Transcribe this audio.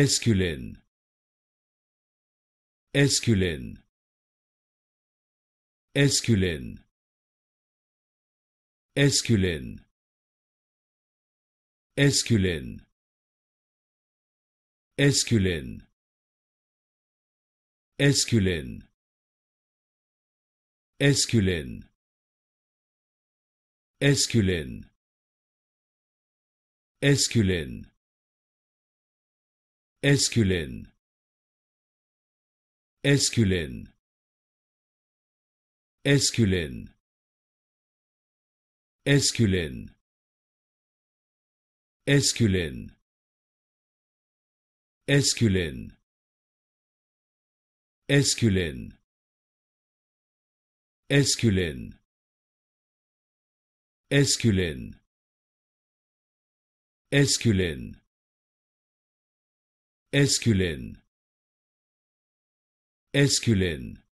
Esculin, esculin, esculin, esculin, esculin, esculin, esculin, esculin, esculin, esculin. Esculène. Esculène. Esculène. Esculène. Esculène. Esculène. Esculène. Esculène. Esculen. Esculen. Esculen. Esculen.